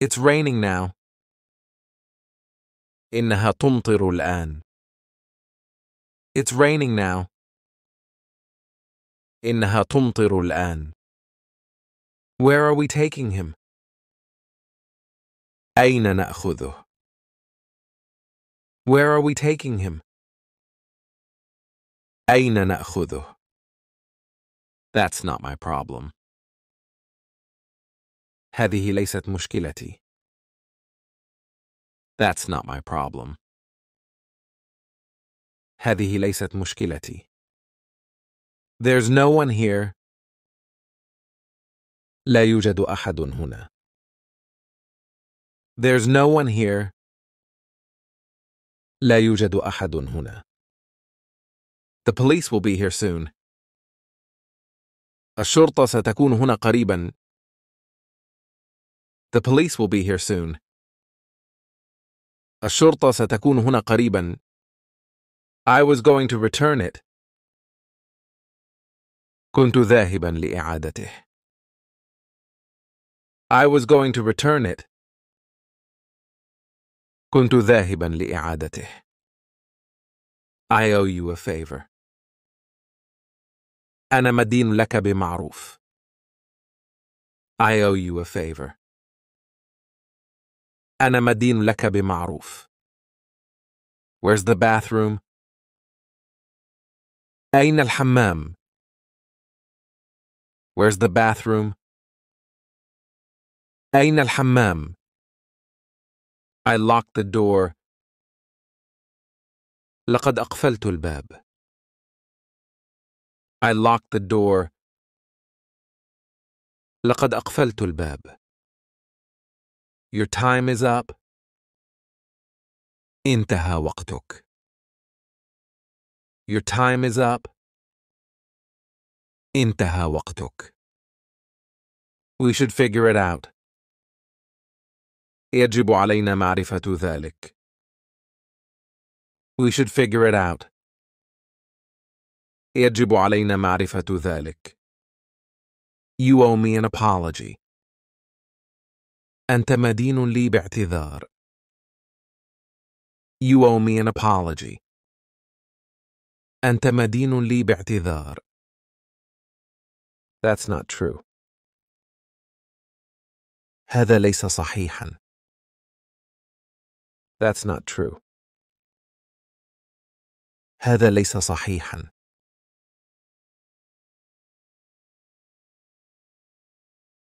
It's raining now. إنها تمطر الآن. It's raining now. إنها تمطر الآن. Where are we taking him? أين نأخذه؟ Where are we taking him? أين نأخذه? That's not my problem. هذه ليست مشكلتي. That's not my problem. هذه ليست مشكلتي. There's no one here. لا يوجد أحد هنا. There's no one here. لا يوجد أحد هنا. The police will be here soon. الشرطة ستكون هنا قريبا. The police will be here soon. الشرطة ستكون هنا قريبا. I was going to return it. كنت ذاهبا لإعادته. I was going to return it. كنت ذاهبا لإعادته. I owe you a favor. أنا مدين لك بمعروف. I owe you a favor. أنا مدين لك بمعروف. Where's the bathroom? أين الحمام؟ Where's the bathroom? أين الحمام؟ I locked the door. لقد أقفلت الباب. I locked the door. لقد أقفلت الباب. Your time is up. انتهى وقتك. Your time is up. انتهى وقتك. We should figure it out. يجب علينا معرفة ذلك. We should figure it out. يجب علينا معرفة ذلك. You owe me an apology. أنت مدين لي باعتذار. You owe me an apology. أنت مدين لي باعتذار. That's not true. هذا ليس صحيحا. That's not true. هذا ليس صحيحا.